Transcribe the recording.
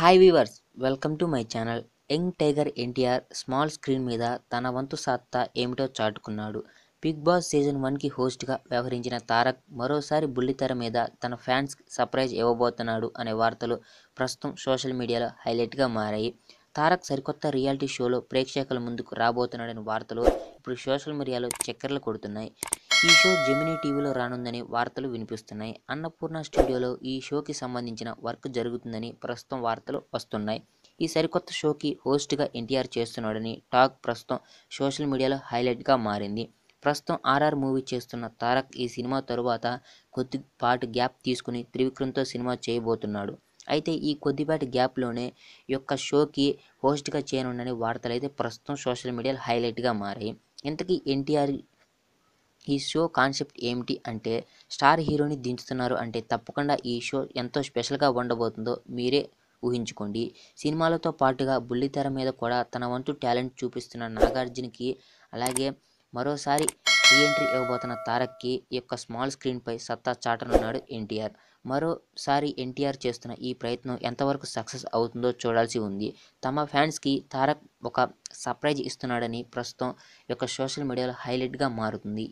hi viewers welcome to my channel young tiger NTR small screen మీద తన వంతు సత్తా ఏమిటో చాటుకున్నాడు బిగ్ బాస్ సీజన్ వన్కి హోస్ట్గా వ్యవహరించిన తారక్ మరోసారి బుల్లితెర మీద తన ఫ్యాన్స్కి సర్ప్రైజ్ ఇవ్వబోతున్నాడు అనే వార్తలు ప్రస్తుతం సోషల్ మీడియాలో హైలైట్గా మారాయి తారక్ సరికొత్త రియాలిటీ షోలో ప్రేక్షకుల ముందుకు రాబోతున్నాడని వార్తలు ఇప్పుడు సోషల్ మీడియాలో చక్కెరలు కొడుతున్నాయి ఈ షో జెమినీ టీవీలో రానుందని వార్తలు వినిపిస్తున్నాయి అన్నపూర్ణ స్టూడియోలో ఈ షోకి సంబంధించిన వర్క్ జరుగుతుందని ప్రస్తుతం వార్తలు వస్తున్నాయి ఈ సరికొత్త షోకి హోస్ట్గా ఎన్టీఆర్ చేస్తున్నాడని టాక్ ప్రస్తుతం సోషల్ మీడియాలో హైలైట్గా మారింది ప్రస్తుతం ఆర్ఆర్ మూవీ చేస్తున్న తారక్ ఈ సినిమా తరువాత కొద్దిపాటు గ్యాప్ తీసుకుని త్రివిక్రమ్తో సినిమా చేయబోతున్నాడు అయితే ఈ కొద్దిపాటి గ్యాప్లోనే యొక్క షోకి హోస్ట్గా చేయనుండని వార్తలు అయితే ప్రస్తుతం సోషల్ మీడియాలో హైలైట్గా మారాయి ఇంతకీ ఎన్టీఆర్ ఈ షో కాన్సెప్ట్ ఏమిటి అంటే స్టార్ హీరోని దించుతున్నారు అంటే తప్పకుండా ఈ షో ఎంతో స్పెషల్గా ఉండబోతుందో మీరే ఊహించుకోండి సినిమాలతో పాటుగా బుల్లితెర మీద కూడా తన వంతు టాలెంట్ చూపిస్తున్న నాగార్జునకి అలాగే మరోసారి రీఎంట్రీ ఇవ్వబోతున్న తారక్కి యొక్క స్మాల్ స్క్రీన్పై సత్తా చాటనున్నాడు ఎన్టీఆర్ మరోసారి ఎన్టీఆర్ చేస్తున్న ఈ ప్రయత్నం ఎంతవరకు సక్సెస్ అవుతుందో చూడాల్సి ఉంది తమ ఫ్యాన్స్కి తారక్ ఒక సర్ప్రైజ్ ఇస్తున్నాడని ప్రస్తుతం యొక్క సోషల్ మీడియాలో హైలైట్గా మారుతుంది